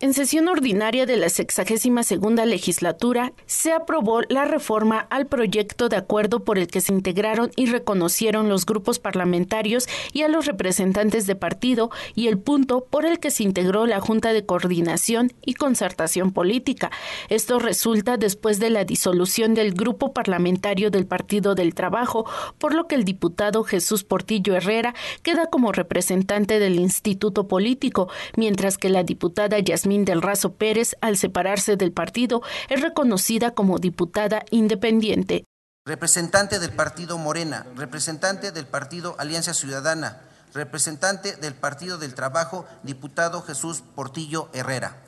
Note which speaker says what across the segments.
Speaker 1: En sesión ordinaria de la 62 legislatura, se aprobó la reforma al proyecto de acuerdo por el que se integraron y reconocieron los grupos parlamentarios y a los representantes de partido y el punto por el que se integró la Junta de Coordinación y Concertación Política. Esto resulta después de la disolución del grupo parlamentario del Partido del Trabajo, por lo que el diputado Jesús Portillo Herrera queda como representante del Instituto Político, mientras que la diputada Yasmín del Razo Pérez, al separarse del partido, es reconocida como diputada independiente.
Speaker 2: Representante del Partido Morena, representante del Partido Alianza Ciudadana, representante del Partido del Trabajo, diputado Jesús Portillo Herrera.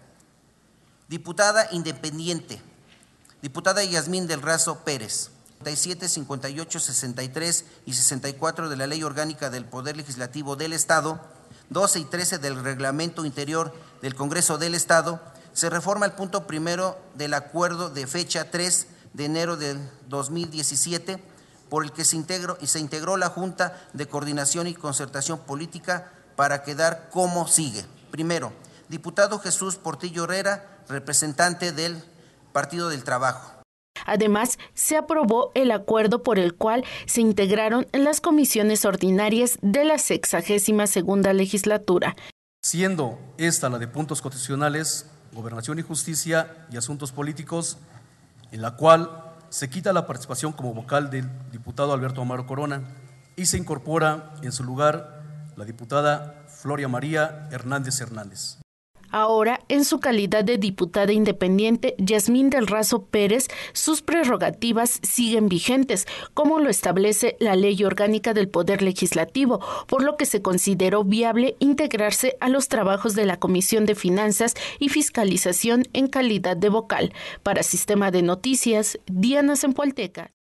Speaker 2: Diputada independiente, diputada Yasmín del Razo Pérez. 57, 58, 63 y 64 de la Ley Orgánica del Poder Legislativo del Estado 12 y 13 del Reglamento Interior del Congreso del Estado, se reforma el punto primero del acuerdo de fecha 3 de enero del 2017, por el que se integró, y se integró la Junta de Coordinación y Concertación Política para quedar como sigue. Primero, diputado Jesús Portillo Herrera, representante del Partido del Trabajo.
Speaker 1: Además, se aprobó el acuerdo por el cual se integraron las comisiones ordinarias de la 62 segunda legislatura.
Speaker 3: Siendo esta la de puntos constitucionales, gobernación y justicia y asuntos políticos, en la cual se quita la participación como vocal del diputado Alberto Amaro Corona y se incorpora en su lugar la diputada Floria María Hernández Hernández.
Speaker 1: Ahora, en su calidad de diputada independiente, Yasmín del Razo Pérez, sus prerrogativas siguen vigentes, como lo establece la Ley Orgánica del Poder Legislativo, por lo que se consideró viable integrarse a los trabajos de la Comisión de Finanzas y Fiscalización en calidad de
Speaker 3: vocal. Para Sistema de Noticias, Diana Zempualteca.